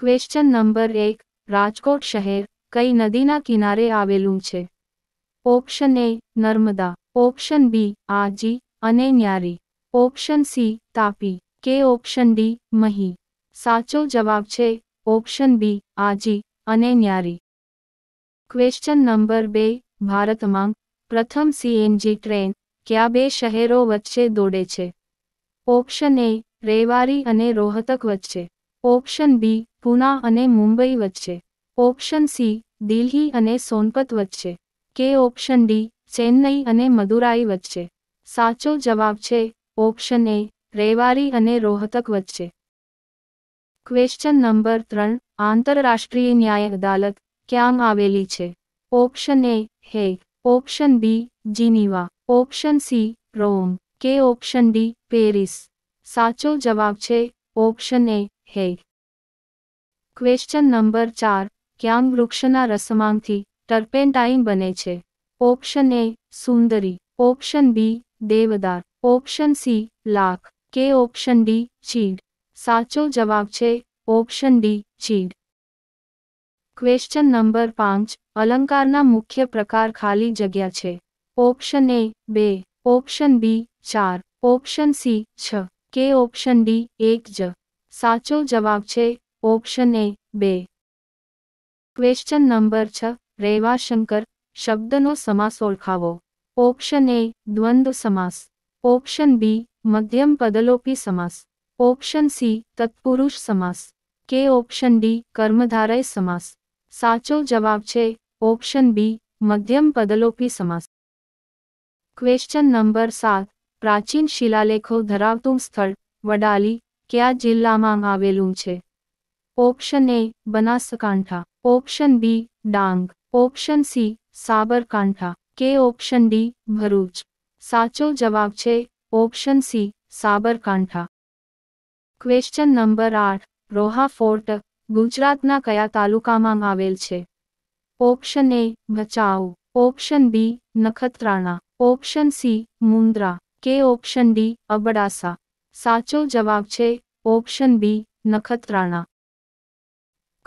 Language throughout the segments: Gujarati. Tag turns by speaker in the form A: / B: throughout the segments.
A: ક્વેશ્ચન નંબર એક રાજકોટ શહેર કઈ નદીના કિનારે આવેલું છે option A Narmada option B Aji અને ન્યારી ઓપ્શન સી તાપી કે ઓપ્શન ડી મહી સાચો જવાબ છે ઓપ્શન બી આજી અને ન્યારી ક્વેશ્ચન નંબર બે ભારતમાં પ્રથમ સીએનજી ટ્રેન કયા બે શહેરો વચ્ચે દોડે છે ઓપ્શન એ રેવારી અને રોહતક વચ્ચે ઓપ્શન બી પુના અને મુંબઈ વચ્ચે ઓપ્શન સી દિલ્હી અને સોનપત વચ્ચે કે ઓપ્શન ડી ચેન્નઈ અને મદુરાઈ વચ્ચે સાચો જવાબ છે ઓપ્શન એ રેવારી અને રોહતક વચ્ચે ક્વેશ્ચન નંબર ત્રણ આંતરરાષ્ટ્રીય ન્યાય અદાલત ક્યાં આવેલી છે option A Hague option B Geneva option C Rome કે ઓપ્શન ડી પેરિસ સાચો જવાબ છે ઓપ્શન એ હે ક્વેશ્ચન નંબર ચાર ક્યાં વૃક્ષના રસમાંથી ટર્પેન્ટાઇન બને છે ઓપ્શન એ સુંદરી ઓપ્શન બી દેવદાર ઓપ્શન સી લાખ કે ઓપ્શન ડી ચીડ સાચો જવાબ છે ઓપ્શન ડી ચીડ ક્વેશ્ચન નંબર પાંચ અલંકારના મુખ્ય પ્રકાર ખાલી જગ્યા છે ઓપ્શન એ બે ઓપ્શન બી ચાર ઓપ્શન સી છ કે ઓપ્શન ડી એક જ સાચો જવાબ છે ઓપ્શન એ બે ક્વેશ્ચન નંબર છ રેવાશંકર શબ્દનો સમાસ ઓળખાવો ઓપ્શન એ દ્વંદ્વ સમાસ ઓપ્શન બી મધ્યમ પદલોપી સમાસ ઓપ્શન સી તત્પુરુષ સમાસ કે ઓપ્શન ડી કર્મધારય સમાસ સાચો જવાબ છે ઓપ્શન બી મધ્યમ પદલોપી સમાસ ક્વેશ્ચન નંબર સાત પ્રાચીન શિલાલેખો ધરાવતું સ્થળ વડાલી કયા જિલ્લામાં આવેલું છે option A Banaskantha option B Dang option C Sabarkantha કે ઓપ્શન ડી ભરૂચ સાચો જવાબ છે option C Sabarkantha question number આઠ રોહા ફોર્ટ ગુજરાતના કયા તાલુકામાં આવેલ છે option A Bhachau option B Nakhatrana option C Mundra કે ઓપ્શન ડી અબડાસા સાચો જવાબ છે option B Nakhatrana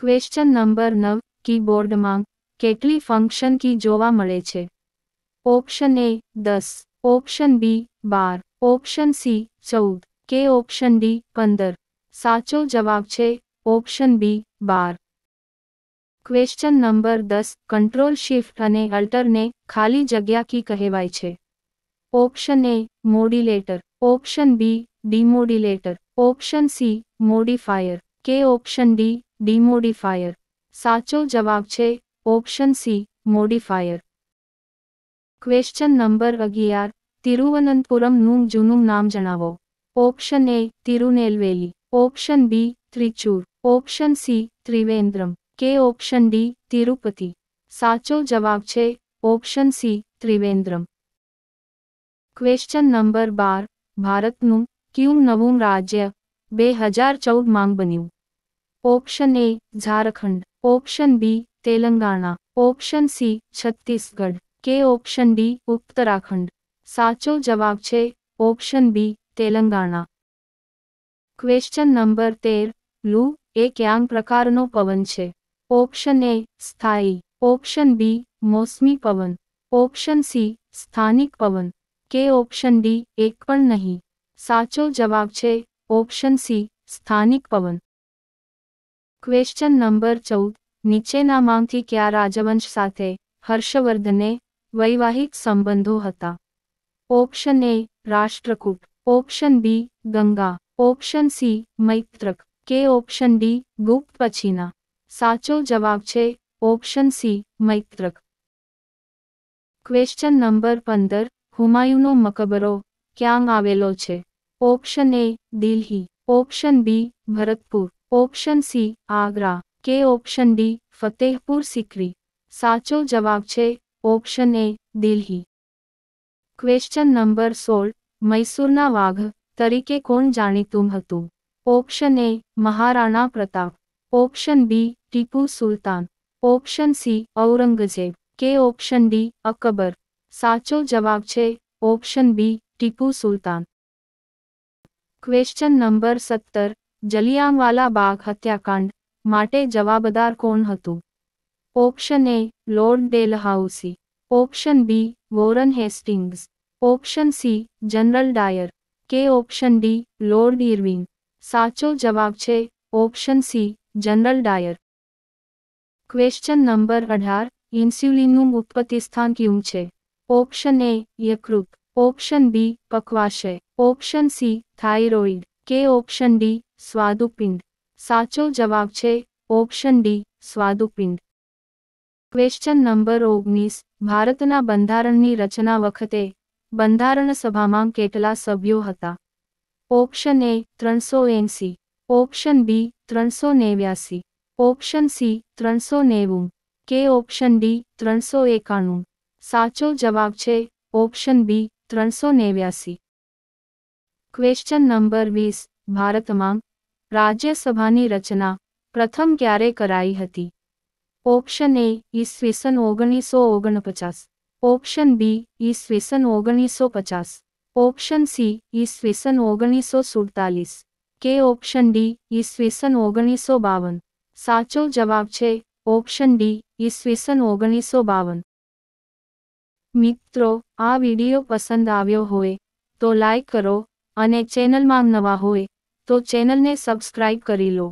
A: question number નવ કીબોર્ડમાં કેટલી ફંક્શન કી જોવા મળે છે ઓપ્શન એ દસ ઓપ્શન બી બાર ઓપ્શન સી ચૌદ કે ઓપ્શન ડી પંદર સાચો જવાબ છે ઓપ્શન બી બાર ક્વેશ્ચન નંબર દસ કંટ્રોલ શિફ્ટ અને અલ્ટરને ખાલી જગ્યા કી કહેવાય છે option A modulator option B demodulator option C modifier કે ઓપ્શન ડી ડિમોડિફાયર સાચો જવાબ છે option C modifier question number અગિયાર તિરુવનંતપુરમનું જૂનું નામ જણાવો option A Tirunelveli option B Trichur option C Trivandrum કે ઓપ્શન ડી તિરુપતિ સાચો જવાબ છે option C Trivandrum question number બાર ભારતનું ક્યુમ નવું રાજ્ય બે હજાર ચૌદ માંગ બન્યું option A Jharkhand option B Telangana option C Chhattisgarh કે ઓપ્શન ડી ઉત્તરાખંડ સાચો જવાબ છે option B Telangana question number તેર લુ એ ક્યાં પ્રકારનો પવન છે ઓપ્શન એ સ્થાયી ઓપ્શન બી મોસમી પવન ઓપ્શન સી સ્થાનિક પવન કે ઓપ્શન ડી એક પણ નહીં સાચો જવાબ છે ઓપ્શન સી સ્થાનિક પવન ક્વેશ્ચન નંબર ચૌદ નીચેનામાંથી કયા રાજવંશ સાથે હર્ષવર્ધને વૈવાહિક સંબંધો હતા option A Rashtrakuta option B Ganga option C Maitraka કે ઓપ્શન ડી ગુપ્ત પછીના સાચો જવાબ છે option C Maitraka question number પંદર હુમાયુનો મકબરો ક્યાં આવેલો છે option A Delhi option B Bharatpur option C Agra કે ઓપ્શન ડી ફતેહપુર સિકરી સાચો જવાબ છે option A Delhi question number સોળ મૈસૂરના વાઘ તરીકે કોણ જાણીતું હતું option A Maharana Pratap option B Tipu Sultan option C Aurangzeb કે ઓપ્શન ડી અકબર સાચો જવાબ છે option B Tipu Sultan question number સત્તર જલિયાંવાલા બાગ હત્યાકાંડ માટે જવાબદાર કોણ હતું option A lord Dalhousie option B Warren Hastings option C general Dyer કે ઓપ્શન ડી લોર્ડ ઇરવિન સાચો જવાબ છે option C general Dyer question number અઢાર ઇન્સ્યુલિનનું ઉત્પત્તિ સ્થાન કયું છે ઓપ્શન એ યકૃત ઓપ્શન બી પકવાશય ઓપ્શન સી થાઇરોઇડ કે ઓપ્શન ડી સ્વાદુપિંડ સાચો જવાબ છે ઓપ્શન ડી સ્વાદુપિંડ ક્વેશ્ચન નંબર ઓગણીસ ભારતના બંધારણની રચના વખતે બંધારણ સભામાં કેટલા સભ્યો હતા ઓપ્શન એ ત્રણસો એંસી ઓપ્શન બી ત્રણસો નેવ્યાસી ઓપ્શન સી ત્રણસો નેવું કે ઓપ્શન ડી ત્રણસો એકાણું સાચો જવાબ છે ઓપ્શન બી ત્રણસો નેવ્યાસી ક્વેશ્ચન નંબર વીસ ભારતમાં રાજ્યસભાની રચના પ્રથમ ક્યારે કરાઈ હતી ઓપ્શન એ ઈસવીસન ઓગણીસો ઓગણપચાસ ઓપ્શન બી ઈસવીસન ઓગણીસો પચાસ ઓપ્શન સી ઈસવીસન ઓગણીસો સુડતાલીસ કે ઓપ્શન ડી ઈસવીસન ઓગણીસો બાવન સાચો જવાબ છે ઓપ્શન ડી ઈસવીસન ઓગણીસો બાવન મિત્રો આ વિડીયો પસંદ આવ્યો હોય તો લાઈક કરો અને ચેનલમાં નવા હોય તો ચેનલને સબસ્ક્રાઈબ કરી લો